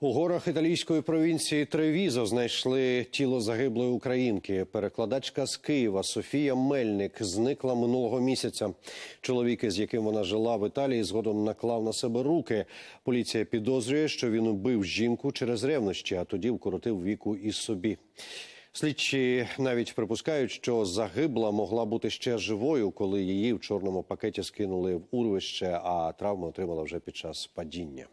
У горах італійської провінції Тревізо знайшли тіло загиблої українки. Перекладачка з Києва Софія Мельник зникла минулого місяця. Чоловік, з яким вона жила в Італії, згодом наклав на себе руки. Поліція підозрює, що він убив жінку через ревнощі, а тоді вкоротив віку і собі. Слідчі навіть припускають, що загибла могла бути ще живою, коли її в чорному пакеті скинули в урвище, а травми отримала вже під час падіння.